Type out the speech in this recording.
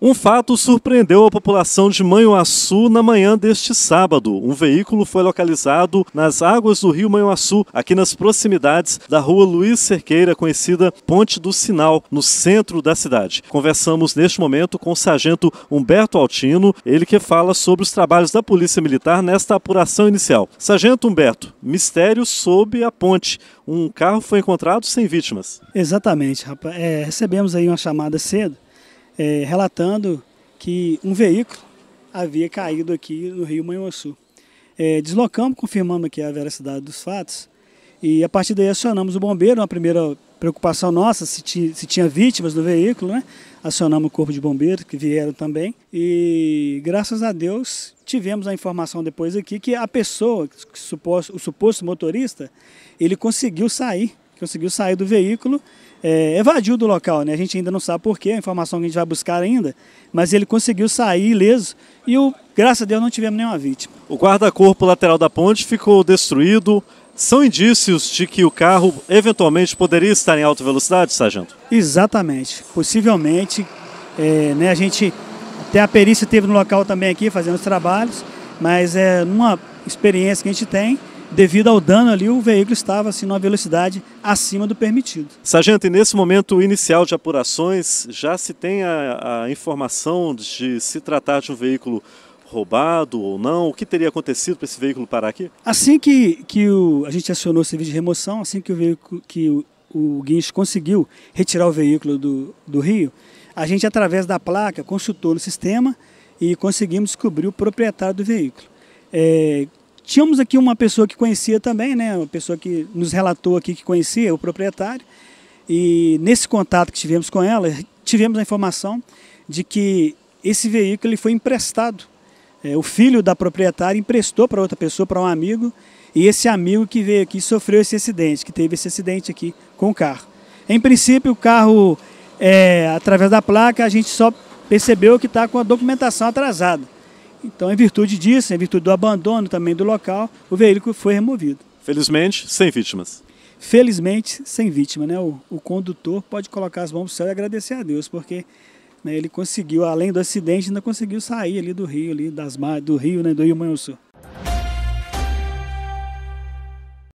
Um fato surpreendeu a população de Manhuaçu na manhã deste sábado. Um veículo foi localizado nas águas do rio Manhuaçu, aqui nas proximidades da rua Luiz Cerqueira, conhecida Ponte do Sinal, no centro da cidade. Conversamos neste momento com o sargento Humberto Altino, ele que fala sobre os trabalhos da Polícia Militar nesta apuração inicial. Sargento Humberto, mistério sob a ponte. Um carro foi encontrado sem vítimas. Exatamente, rapaz. É, recebemos aí uma chamada cedo é, relatando que um veículo havia caído aqui no rio Manhuaçu. É, deslocamos, confirmamos aqui a veracidade dos fatos e a partir daí acionamos o bombeiro, uma primeira preocupação nossa, se, ti, se tinha vítimas do veículo, né? acionamos o corpo de bombeiros que vieram também e graças a Deus tivemos a informação depois aqui que a pessoa, o suposto motorista, ele conseguiu sair conseguiu sair do veículo, é, evadiu do local, né? A gente ainda não sabe porquê, a informação que a gente vai buscar ainda, mas ele conseguiu sair ileso e, o, graças a Deus, não tivemos nenhuma vítima. O guarda-corpo lateral da ponte ficou destruído. São indícios de que o carro eventualmente poderia estar em alta velocidade, sargento? Exatamente, possivelmente. É, né, a gente, até a perícia teve no local também aqui, fazendo os trabalhos, mas é uma experiência que a gente tem, devido ao dano ali, o veículo estava assim numa velocidade acima do permitido. Sargento, e nesse momento inicial de apurações, já se tem a, a informação de se tratar de um veículo roubado ou não? O que teria acontecido para esse veículo parar aqui? Assim que, que o, a gente acionou o serviço de remoção, assim que o veículo que o, o guincho conseguiu retirar o veículo do, do rio, a gente através da placa consultou no sistema e conseguimos descobrir o proprietário do veículo. É, Tínhamos aqui uma pessoa que conhecia também, né? Uma pessoa que nos relatou aqui que conhecia, o proprietário. E nesse contato que tivemos com ela, tivemos a informação de que esse veículo ele foi emprestado. É, o filho da proprietária emprestou para outra pessoa, para um amigo, e esse amigo que veio aqui sofreu esse acidente, que teve esse acidente aqui com o carro. Em princípio, o carro, é, através da placa, a gente só percebeu que está com a documentação atrasada. Então, em virtude disso, em virtude do abandono também do local, o veículo foi removido. Felizmente, sem vítimas. Felizmente, sem vítima. Né? O, o condutor pode colocar as mãos no céu e agradecer a Deus, porque né, ele conseguiu, além do acidente, ainda conseguiu sair ali do rio, ali das, do rio, né, do Rio